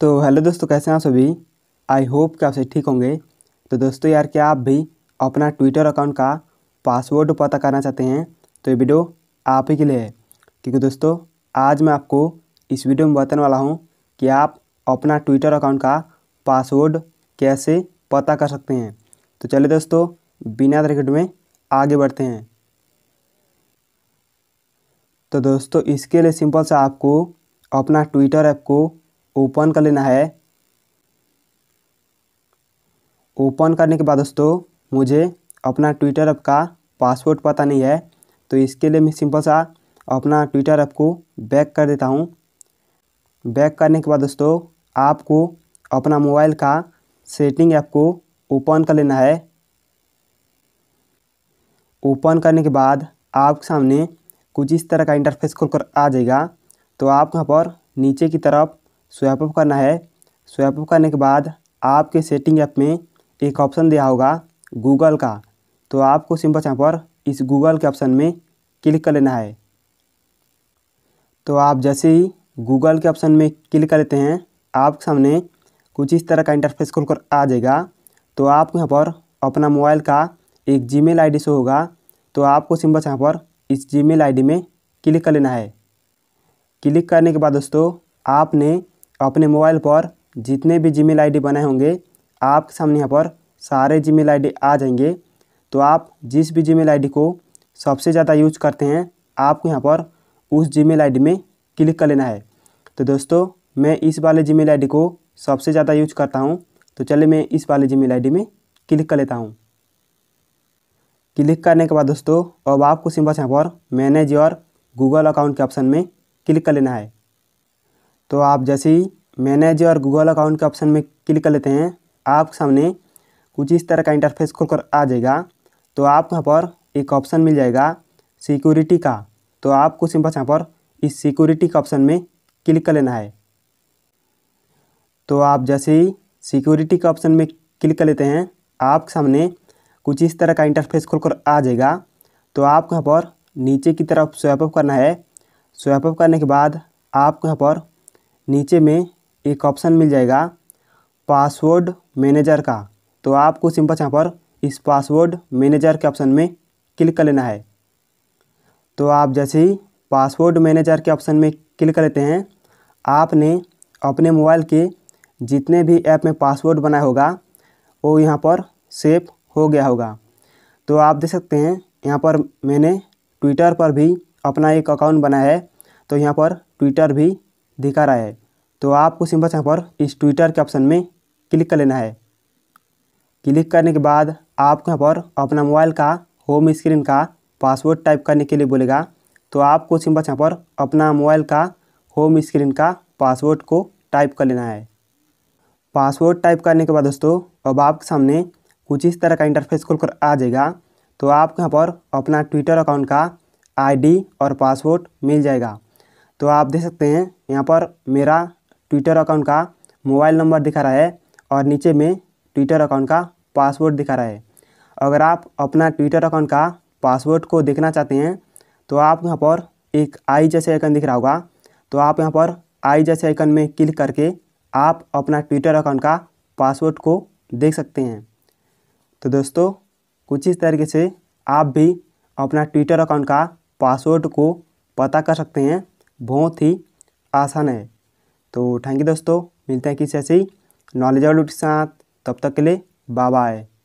तो हेलो दोस्तों कैसे हैं आप सभी आई होप कि आप सभी ठीक होंगे तो दोस्तों यार क्या आप भी अपना ट्विटर अकाउंट का पासवर्ड पता करना चाहते हैं तो ये वीडियो आप ही के लिए है क्योंकि दोस्तों आज मैं आपको इस वीडियो में बताने वाला हूँ कि आप अपना ट्विटर अकाउंट का पासवर्ड कैसे पता कर सकते हैं तो चलिए दोस्तों बिना क्रिकेट में आगे बढ़ते हैं तो दोस्तों इसके लिए सिंपल सा आपको अपना ट्विटर ऐप को ओपन कर लेना है ओपन करने के बाद दोस्तों मुझे अपना ट्विटर ऐप का पासवर्ड पता नहीं है तो इसके लिए मैं सिंपल सा अपना ट्विटर ऐप को बैक कर देता हूँ बैक करने के बाद दोस्तों आपको अपना मोबाइल का सेटिंग ऐप को ओपन कर लेना है ओपन करने के बाद आपके सामने कुछ इस तरह का इंटरफेस खुलकर आ जाएगा तो आप यहाँ पर नीचे की तरफ स्वैप ऑफ करना है स्वैप ऑफ करने के बाद आपके सेटिंग ऐप में एक ऑप्शन दिया होगा गूगल का तो आपको सिंपल यहाँ पर इस गूगल के ऑप्शन में क्लिक कर लेना है तो आप जैसे ही गूगल के ऑप्शन में क्लिक कर लेते हैं आपके सामने कुछ इस तरह का इंटरफेस कर आ जाएगा तो आपको यहाँ पर अपना मोबाइल का एक जी मेल आई शो होगा तो आपको सिंपल यहाँ पर इस जी मेल में क्लिक कर लेना है क्लिक करने के बाद दोस्तों आपने अपने मोबाइल पर जितने भी जी मेल बनाए होंगे आपके सामने यहाँ पर सारे जी मेल आ जाएंगे तो आप जिस भी जी मेल को सबसे ज़्यादा यूज करते हैं आपको यहाँ पर उस जी मेल में क्लिक कर लेना है तो दोस्तों मैं इस वाले जी मेल को सबसे ज़्यादा यूज करता हूँ तो चलिए मैं इस वाले जी मेल में क्लिक कर लेता हूँ क्लिक करने के बाद दोस्तों अब आपको सिंपल यहाँ पर मैनेज योर गूगल अकाउंट के ऑप्शन में क्लिक कर लेना है तो आप जैसे ही मैनेज और गूगल अकाउंट के ऑप्शन में क्लिक कर लेते हैं आपके सामने कुछ इस तरह का इंटरफेस कर आ जाएगा तो आप यहाँ पर एक ऑप्शन मिल जाएगा सिक्योरिटी का तो आपको सिंपल यहाँ पर इस सिक्योरिटी का ऑप्शन में क्लिक कर लेना है तो आप जैसे ही सिक्योरिटी के ऑप्शन में क्लिक कर लेते हैं आपके सामने कुछ इस तरह का इंटरफेस कर आ जाएगा तो आपको यहाँ पर नीचे की तरफ स्वैपअप करना है स्वैपअप करने के बाद आपको यहाँ पर नीचे में एक ऑप्शन मिल जाएगा पासवर्ड मैनेजर का तो आपको सिंपल यहाँ पर इस पासवर्ड मैनेजर के ऑप्शन में क्लिक कर लेना है तो आप जैसे ही पासवर्ड मैनेजर के ऑप्शन में क्लिक कर लेते हैं आपने अपने मोबाइल के जितने भी ऐप में पासवर्ड बनाया होगा वो यहाँ पर सेफ हो गया होगा तो आप देख सकते हैं यहाँ पर मैंने ट्विटर पर भी अपना एक अकाउंट बनाया है तो यहाँ पर ट्विटर भी दिखा रहा है तो आपको सिंपल यहाँ पर इस ट्विटर के ऑप्शन में क्लिक कर लेना है क्लिक करने के बाद आपको यहाँ पर अपना मोबाइल का होम स्क्रीन का पासवर्ड टाइप करने के लिए बोलेगा तो आपको सिंपल यहाँ पर अपना मोबाइल का होम स्क्रीन का पासवर्ड को टाइप कर लेना है पासवर्ड टाइप करने के बाद दोस्तों अब आपके सामने कुछ इस तरह का इंटरफेस कर आ जाएगा तो आपको यहाँ पर अपना ट्विटर अकाउंट का आईडी और पासवर्ड मिल जाएगा तो आप देख सकते हैं यहाँ पर मेरा ट्विटर अकाउंट का मोबाइल नंबर दिखा रहा है और नीचे में ट्विटर अकाउंट का पासवर्ड दिखा रहा है अगर आप अपना ट्विटर अकाउंट का पासवर्ड को देखना चाहते हैं तो आप यहाँ पर एक आई जैसे आइकन दिख रहा होगा तो आप यहाँ पर आई जैसे आइकन में क्लिक करके आप अपना ट्विटर अकाउंट का पासवर्ड को देख सकते हैं तो दोस्तों कुछ इस तरीके से आप भी अपना ट्विटर अकाउंट का पासवर्ड को पता कर सकते हैं बहुत ही आसान है तो थैंक यू दोस्तों मिलते हैं किसी ऐसे ही नॉलेज के साथ तब तक के लिए बाय बाय